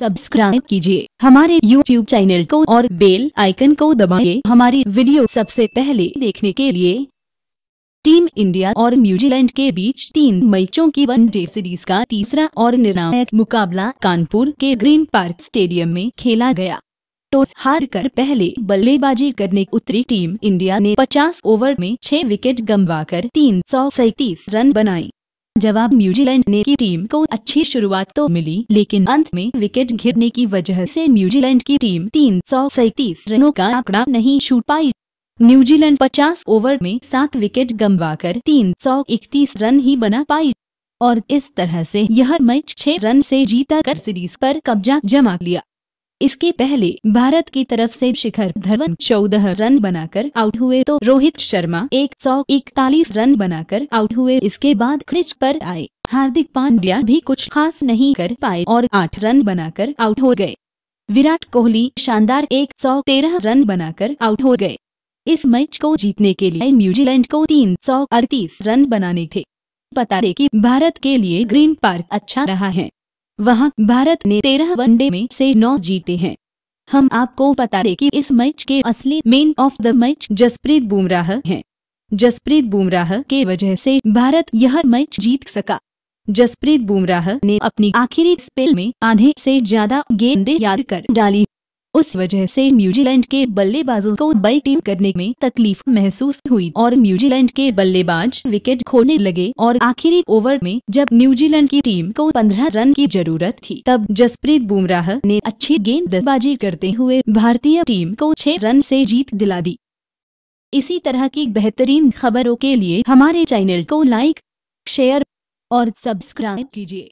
subscribe कीजिए हमारे YouTube channel को और बेल आइकन को दबाइए हमारी वीडियो सबसे पहले देखने के लिए टीम इंडिया और न्यूजीलैंड के बीच तीन मैचों की वनडे सीरीज का तीसरा और निर्णायक मुकाबला कानपुर के ग्रीन पार्क स्टेडियम में खेला गया टॉस हार कर पहले बल्लेबाजी करने उतरी टीम इंडिया ने 50 ओवर में 6 विकेट गंवाकर तीन रन बनाए जवाब न्यूजीलैंड ने की टीम को अच्छी शुरुआत तो मिली लेकिन अंत में विकेट घिरने की वजह से न्यूजीलैंड की टीम तीन रनों का आंकड़ा नहीं छूट पाई न्यूजीलैंड 50 ओवर में सात विकेट गंवाकर 331 रन ही बना पाई और इस तरह से यह मैच छह रन से जीता कर सीरीज पर कब्जा जमा लिया इसके पहले भारत की तरफ से शिखर धवन चौदह रन बनाकर आउट हुए तो रोहित शर्मा एक सौ इकतालीस रन बनाकर आउट हुए इसके बाद क्रिच पर आए हार्दिक पांड्या भी कुछ खास नहीं कर पाए और आठ रन बनाकर आउट हो गए विराट कोहली शानदार 113 रन बनाकर आउट हो गए इस मैच को जीतने के लिए न्यूजीलैंड को तीन रन बनाने थे पता रहे कि भारत के लिए ग्रीन पार्क अच्छा रहा है वहां भारत ने तेरह वनडे में से नौ जीते हैं हम आपको बता दें कि इस मैच के असली man of the match Jasprit Bumrah हैं जसप्रीत बुमराह के वजह से भारत यह मैच जीत सका जसप्रीत बुमराह ने अपनी आखिरी स्पेल में आधे से ज्यादा गेंदें याद कर डाली उस वजह से न्यूजीलैंड के बल्लेबाजों को बड़ी टीम करने में तकलीफ महसूस हुई और न्यूजीलैंड के बल्लेबाज विकेट खोने लगे और आखिरी ओवर में जब न्यूजीलैंड की टीम को 15 रन की जरूरत थी तब जसप्रीत बुमराह ने अच्छी गेंदबाजी करते हुए भारतीय टीम को छह रन से जीत दिला दी इसी तरह की बेहतरीन खबरों के लिए हमारे चैनल को लाइक शेयर और सब्सक्राइब कीजिए